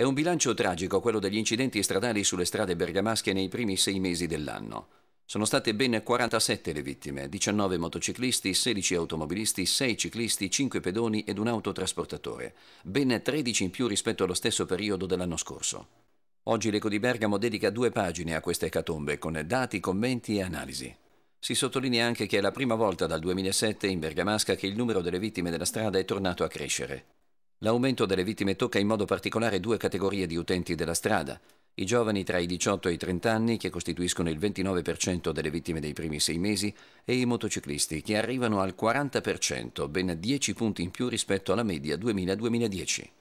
È un bilancio tragico quello degli incidenti stradali sulle strade bergamasche nei primi sei mesi dell'anno. Sono state ben 47 le vittime, 19 motociclisti, 16 automobilisti, 6 ciclisti, 5 pedoni ed un autotrasportatore, ben 13 in più rispetto allo stesso periodo dell'anno scorso. Oggi l'Eco di Bergamo dedica due pagine a queste ecatombe con dati, commenti e analisi. Si sottolinea anche che è la prima volta dal 2007 in Bergamasca che il numero delle vittime della strada è tornato a crescere. L'aumento delle vittime tocca in modo particolare due categorie di utenti della strada, i giovani tra i 18 e i 30 anni, che costituiscono il 29% delle vittime dei primi sei mesi, e i motociclisti, che arrivano al 40%, ben 10 punti in più rispetto alla media 2000-2010.